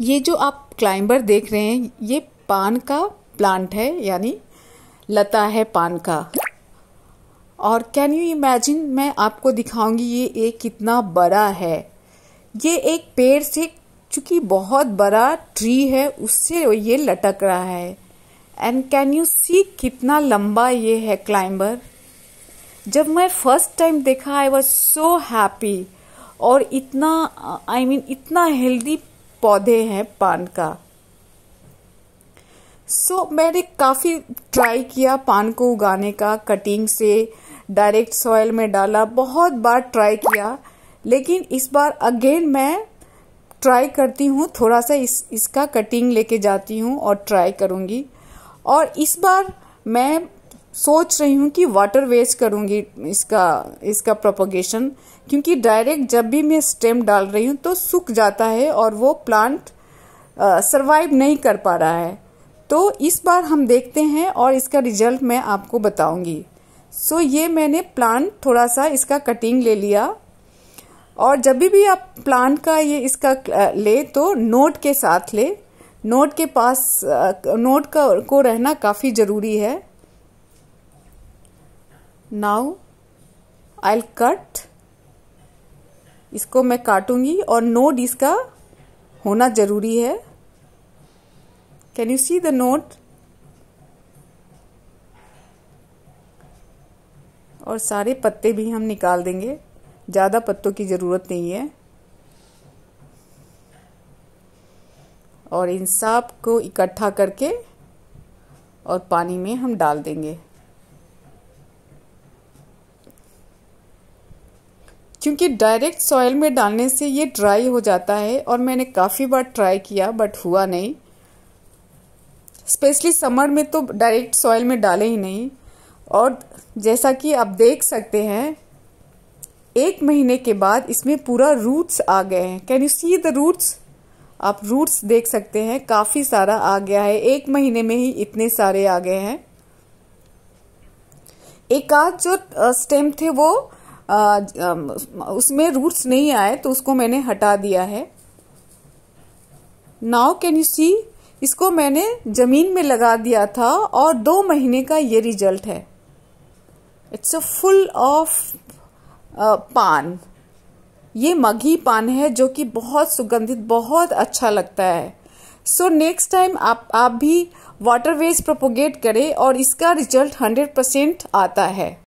ये जो आप क्लाइंबर देख रहे हैं ये पान का प्लांट है यानी लता है पान का और कैन यू इमेजिन मैं आपको दिखाऊंगी ये एक कितना बड़ा है ये एक पेड़ से चूंकि बहुत बड़ा ट्री है उससे ये लटक रहा है एंड कैन यू सी कितना लंबा ये है क्लाइंबर जब मैं फर्स्ट टाइम देखा आई वॉज सो हैप्पी और इतना आई I मीन mean, इतना हेल्दी पौधे हैं पान का सो so, मैंने काफ़ी ट्राई किया पान को उगाने का कटिंग से डायरेक्ट सॉयल में डाला बहुत बार ट्राई किया लेकिन इस बार अगेन मैं ट्राई करती हूँ थोड़ा सा इस इसका कटिंग लेके जाती हूँ और ट्राई करूँगी और इस बार मैं सोच रही हूँ कि वाटर वेस्ट करूँगी इसका इसका प्रोपोगेशन क्योंकि डायरेक्ट जब भी मैं स्टेम डाल रही हूँ तो सूख जाता है और वो प्लांट सरवाइव नहीं कर पा रहा है तो इस बार हम देखते हैं और इसका रिजल्ट मैं आपको बताऊंगी सो so, ये मैंने प्लांट थोड़ा सा इसका कटिंग ले लिया और जब भी आप प्लांट का ये इसका ले तो नोट के साथ ले नोट के पास नोट का को रहना काफ़ी ज़रूरी है नाउ आई कट इसको मैं काटूंगी और नोट इसका होना जरूरी है can you see the node और सारे पत्ते भी हम निकाल देंगे ज़्यादा पत्तों की ज़रूरत नहीं है और इन सब को इकट्ठा करके और पानी में हम डाल देंगे क्योंकि डायरेक्ट सॉयल में डालने से ये ड्राई हो जाता है और मैंने काफ़ी बार ट्राई किया बट हुआ नहीं स्पेशली समर में तो डायरेक्ट सॉयल में डाले ही नहीं और जैसा कि आप देख सकते हैं एक महीने के बाद इसमें पूरा रूट्स आ गए हैं can you see the roots आप रूट्स देख सकते हैं काफ़ी सारा आ गया है एक महीने में ही इतने सारे आ गए हैं एक आध जो स्टेम थे वो उसमें रूट्स नहीं आए तो उसको मैंने हटा दिया है नाउ कैन यू सी इसको मैंने जमीन में लगा दिया था और दो महीने का ये रिजल्ट है इट्स अ फुल ऑफ पान ये मघी पान है जो कि बहुत सुगंधित बहुत अच्छा लगता है सो नेक्स्ट टाइम आप आप भी वाटरवेज प्रोपोगेट करें और इसका रिजल्ट 100 परसेंट आता है